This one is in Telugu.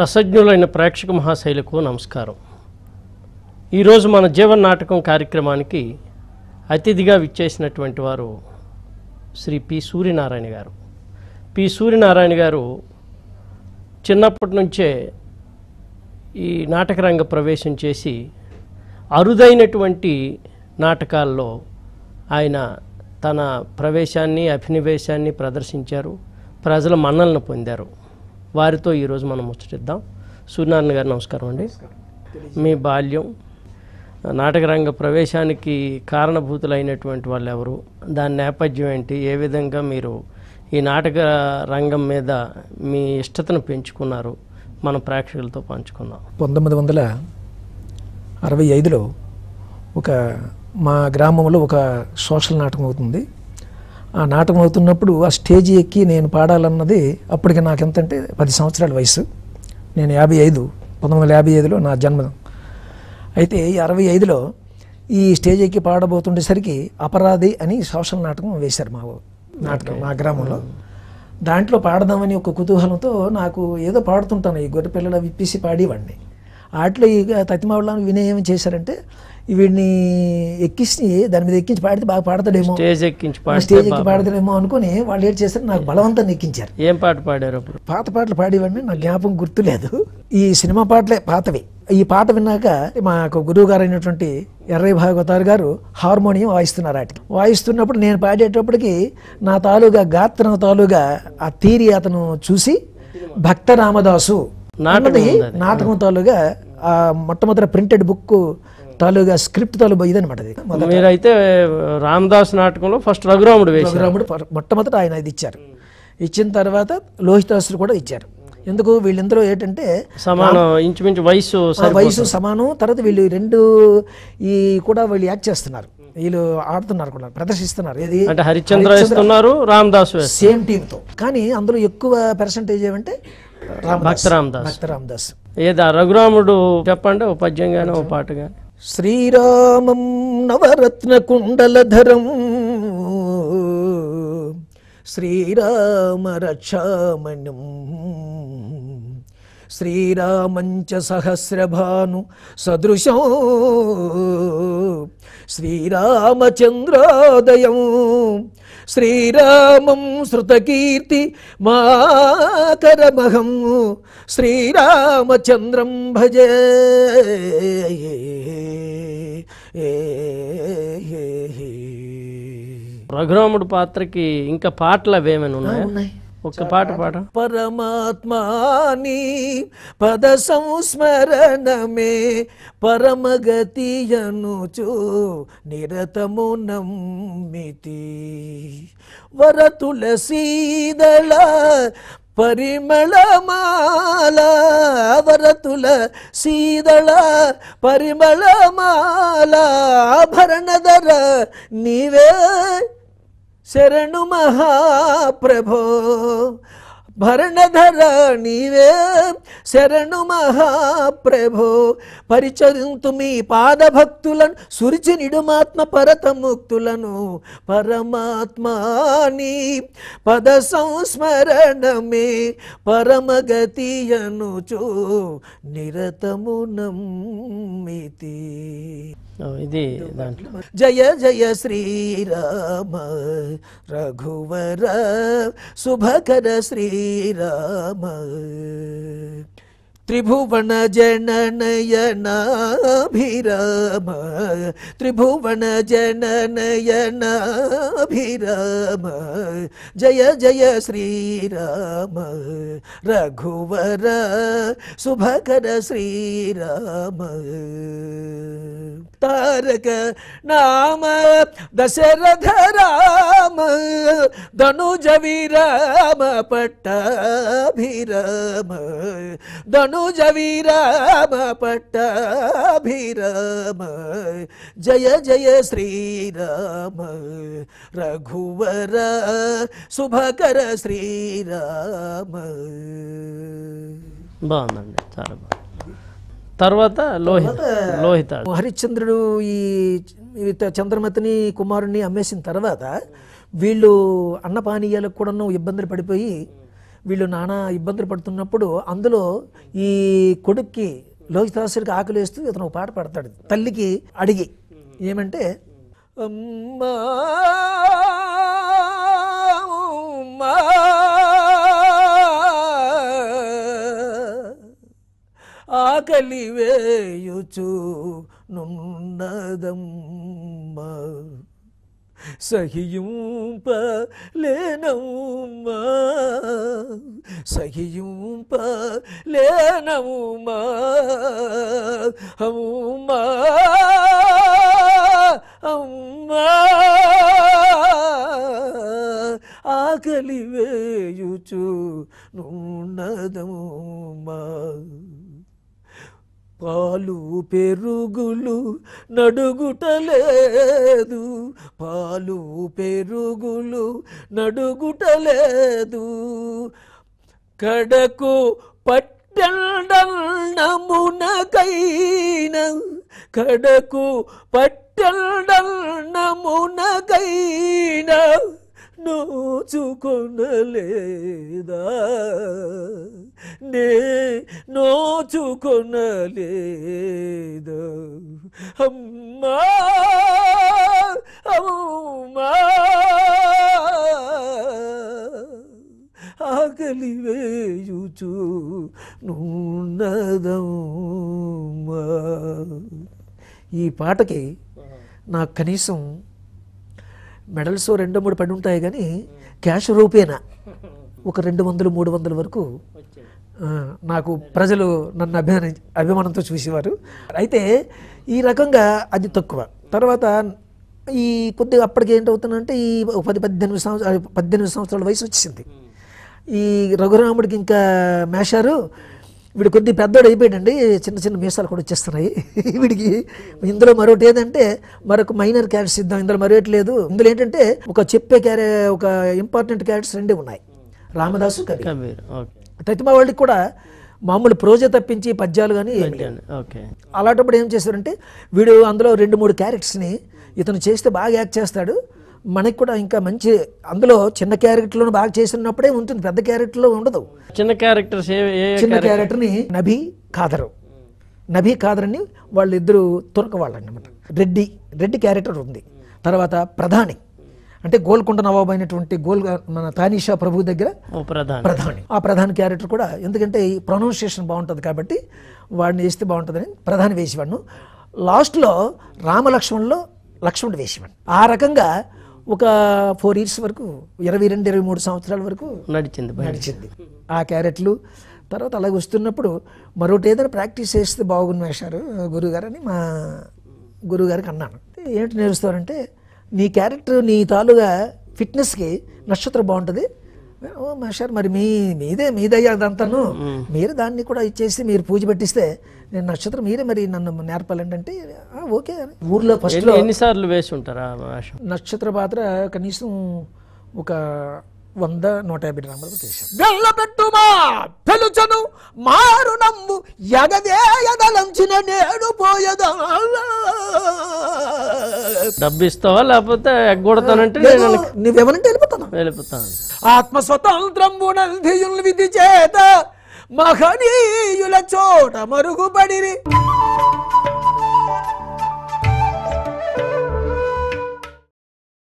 రసజ్ఞులైన ప్రేక్షక మహాశైలకు నమస్కారం ఈరోజు మన జీవన నాటకం కార్యక్రమానికి అతిథిగా విచ్చేసినటువంటి వారు శ్రీ పి సూర్యనారాయణ గారు పి సూర్యనారాయణ గారు చిన్నప్పటి నుంచే ఈ నాటక రంగ ప్రవేశం చేసి అరుదైనటువంటి నాటకాల్లో ఆయన తన ప్రవేశాన్ని అభినవేశాన్ని ప్రదర్శించారు ప్రజల మన్నలను పొందారు వారితో ఈరోజు మనం ముచ్చటిద్దాం సూర్యనారాయణ గారు నమస్కారం అండి మీ బాల్యం నాటకరంగ ప్రవేశానికి కారణభూతులైనటువంటి వాళ్ళు ఎవరు దాని నేపథ్యం ఏంటి ఏ విధంగా మీరు ఈ నాటక రంగం మీద మీ ఇష్టతను పెంచుకున్నారు మన ప్రేక్షకులతో పంచుకుందాం పంతొమ్మిది వందల అరవై ఐదులో ఒక మా గ్రామంలో ఒక సోషల్ నాటకం అవుతుంది ఆ నాటకం అవుతున్నప్పుడు ఆ స్టేజీ ఎక్కి నేను పాడాలన్నది అప్పటికి నాకు ఎంతంటే పది సంవత్సరాల వయసు నేను యాభై ఐదు పంతొమ్మిది వందల యాభై ఐదులో నా జన్మదం అయితే ఈ అరవై ఐదులో ఈ స్టేజ్ ఎక్కి పాడబోతుండేసరికి అపరాధి అని సోషల్ నాటకం వేశారు మా నాటకం మా గ్రామంలో దాంట్లో పాడదామని ఒక కుతూహలంతో నాకు ఏదో పాడుతుంటాను ఈ గొర్రె పిల్లలు విప్పేసి పాడేవాడిని వాటిలో ఈ తతిమావడానికి వినయం చేశారంటే వీడిని ఎక్కించి దాని మీద ఎక్కించి పాడితే బాగా పాడతాడేమో స్టేజ్ ఎక్కించి స్టేజ్ ఎక్కి పాడతాడేమో అనుకుని వాళ్ళు ఏం చేస్తారు నాకు బలవంతం ఎక్కించారు ఏం పాట పాడారు అప్పుడు పాత పాటలు పాడేవాడిని నాకు జ్ఞాపకం గుర్తులేదు ఈ సినిమా పాటలే పాతవి ఈ పాట విన్నాక మాకు గురువు గారు అయినటువంటి ఎర్రయ్య భాగవతారు గారు హార్మోనియం వాయిస్తున్నారు వాటికి వాయిస్తున్నప్పుడు నేను పాడేటప్పటికి నా తాలూగా గాత్రం తాలూగా ఆ తీరి అతను చూసి భక్త రామదాసు నాటకం తాలూగా ఆ మొట్టమొదటి ప్రింటెడ్ బుక్ తాలూగా స్క్రిప్ట్ తాలూగా ఇదనమాట అది మీరైతే రామదాస్ నాటకంలో ఫస్ట్ రఘురాముడు రఘురాముడు మొట్టమొదట ఆయన అది ఇచ్చారు ఇచ్చిన తర్వాత లోహితాసుడు కూడా ఇచ్చారు ఎందుకు వీళ్ళిందరూ ఏంటంటే సమానం ఇంచుమించు వయసు వయసు సమానం తర్వాత వీళ్ళు రెండు ఈ కూడా వీళ్ళు యాక్ట్ చేస్తున్నారు వీళ్ళు ఆడుతున్నారు కూడా ప్రదర్శిస్తున్నారు ఏది అంటే హరిచంద్ర ఇస్తున్నారు రామదాస్ సేమ్ తో కానీ అందులో ఎక్కువ పర్సంటేజ్ ఏమంటే భక్త రామదాస్ భక్త రామదాస్ ఏదా రఘురాముడు చెప్పండి ఓ పద్యంగానే ఓ పాటగా శ్రీరామం నవరత్నకుండలధరం శ్రీరామ రక్షామణం శ్రీరామంచ సహస్రభాను సదృశం శ్రీరామచంద్రోదయం శ్రీరామం శృతకీర్తి మాకరమహం శ్రీరామచంద్రం భజ రఘురాముడు పాత్రకి ఇంకా పాటలు అవేమైనా ఉన్నాయి ఒక పాట పాట పరమాత్మాని పద సంస్మరణమే పరమగతి అనుచు నిరతము నమ్మితి వర తులసీదళ పరిమళమాల వరతుల సీదళ పరిమళమాల భరణదర నీవే శరణు మహాప్రభో భరణధర నీవే శరణు మహాప్రభో పరిచరింతు మీ పాదభక్తులను సురిచి నిడుమాత్మ పరతముక్తులను పరమాత్మాని పద సంస్మరణమే పరమగతి పరమగతియనుచు నిరతమునమితి ఇది దాంట్లో జయ జయ శ్రీరామ రఘువర శుభకర శ్రీరామ त्रिभुवन जननयनाभिराम त्रिभुवन जननयनाभिराम जय जय श्रीराम रघुवर सुभकर श्रीराम तारक नाम दशरथ राम ధనుజ విరామ పట్టాభిరామ ధనుజ విరామ పట్టాభిరామ జయ జయ శ్రీరామ రఘువర శుభకర శ్రీరామ బాగుందండి చాలా బాగుంది తర్వాత లోహిత లోహిత హరిశ్చంద్రుడు ఈ చంద్రమతిని కుమారుణ్ణి అమ్మేసిన తర్వాత వీళ్ళు అన్నపానీయాలకు కూడా ఇబ్బందులు పడిపోయి వీళ్ళు నానా ఇబ్బందులు పడుతున్నప్పుడు అందులో ఈ కొడుక్కి లోహితాసుడికి ఆకలి వేస్తూ ఇతను పాట పాడతాడు తల్లికి అడిగి ఏమంటే ఆకలి వేయుచు నున్నదమ్మ సహియుంపలేనమ్మా సహియుంపలేనమ్మా అమ్మా అమ్మా ఆకలి వేయుచు నున్నదమ్మా పాలు పెరుగులు నడుగుటలేదు పాలు పెరుగులు నడుగుటలేదు కడకు పట్టమునకైన కడకు పట్టండన్నమునగైన నోచుకొనలేదా నే నోచుకొనలేదా అమ్మా అమ్మా ఆకలి వేయుచు నూన్నదమ్మా ఈ పాటకి నాకు కనీసం మెడల్స్ రెండు మూడు పడి ఉంటాయి కానీ క్యాష్ రూపేనా ఒక రెండు వందలు మూడు వందల వరకు నాకు ప్రజలు నన్ను అభిమాని అభిమానంతో చూసేవారు అయితే ఈ రకంగా అది తక్కువ తర్వాత ఈ కొద్దిగా అప్పటికి ఏంటవుతుందంటే ఈ పది పద్దెనిమిది సంవత్సరాలు పద్దెనిమిది సంవత్సరాల వయసు వచ్చింది ఈ రఘురాముడికి ఇంకా మేషారు వీడు కొద్ది పెద్దోడు అయిపోయాడండి చిన్న చిన్న మీసాలు కూడా వచ్చేస్తున్నాయి వీడికి ఇందులో మరొకటి ఏదంటే మరొక మైనర్ క్యారెట్స్ ఇద్దాం ఇందులో మరొకటి లేదు ఇందులో ఏంటంటే ఒక చెప్పే క్యారె ఒక ఇంపార్టెంట్ క్యారెట్స్ రెండే ఉన్నాయి రామదాసు కబీర్ ప్రతిమా వాళ్ళకి కూడా మామూలు ప్రోజ తప్పించి పద్యాలు కానీ అలాంటప్పుడు ఏం చేశారంటే వీడు అందులో రెండు మూడు క్యారెట్స్ని ఇతను చేస్తే బాగా యాక్ట్ చేస్తాడు మనకి కూడా ఇంకా మంచి అందులో చిన్న క్యారెక్టర్లను బాగా చేసినప్పుడే ఉంటుంది పెద్ద క్యారెక్టర్లో ఉండదు చిన్న క్యారెక్టర్స్ చిన్న క్యారెక్టర్ని నభి ఖాదరు నభి ఖాదర్ని వాళ్ళిద్దరూ తురక అనమాట రెడ్డి రెడ్డి క్యారెక్టర్ ఉంది తర్వాత ప్రధాని అంటే గోల్కొండ నవాబు అయినటువంటి గోల్ మన తానీషా ప్రభు దగ్గర ప్రధాని ఆ ప్రధాన క్యారెక్టర్ కూడా ఎందుకంటే ఈ ప్రొనౌన్సియేషన్ బాగుంటుంది కాబట్టి వాడిని వేస్తే బాగుంటుందని ప్రధాని వేసేవాడిను లాస్ట్లో రామలక్ష్మణ్లో లక్ష్మణుడు వేసేవాడు ఆ రకంగా ఒక ఫోర్ ఇయర్స్ వరకు ఇరవై రెండు ఇరవై మూడు సంవత్సరాల వరకు నడిచింది నడిచింది ఆ క్యారెట్లు తర్వాత అలాగ వస్తున్నప్పుడు మరొకటి ఏదో ప్రాక్టీస్ చేస్తే బాగుంది వేశారు గురుగారు అని మా గురువుగారికి అన్నాను ఏమిటి నేర్పిస్తారంటే నీ క్యారెక్టర్ నీ తాలుగా ఫిట్నెస్కి నక్షత్రం బాగుంటుంది ఓ మాస్టర్ మరి మీ మీదే మీదయ్యా అదంతాను మీరు దాన్ని కూడా ఇచ్చేసి మీరు పూజ పెట్టిస్తే నేను నక్షత్రం మీరే మరి నన్ను నేర్పాలంటే ఓకే ఓకే ఊర్లో ఫస్ట్ ఎన్నిసార్లు వేసి ఉంటారా నక్షత్ర పాత్ర కనీసం ఒక వంద నూట యాభై గ్రాములకు కేశం వెళ్ళబెట్టుమా పెలుచను మారు నమ్ము ఎగదేయదలంచిన నేను పోయదా డబ్బిస్తావా లేకపోతే ఎగ్గొడతానంటే నేను నువ్వెవరంటే వెళ్ళిపోతాను వెళ్ళిపోతాను ఆత్మ స్వతంత్రం నందియుల్ విధి చేత మహనీయుల చోట మరుగుబడిరి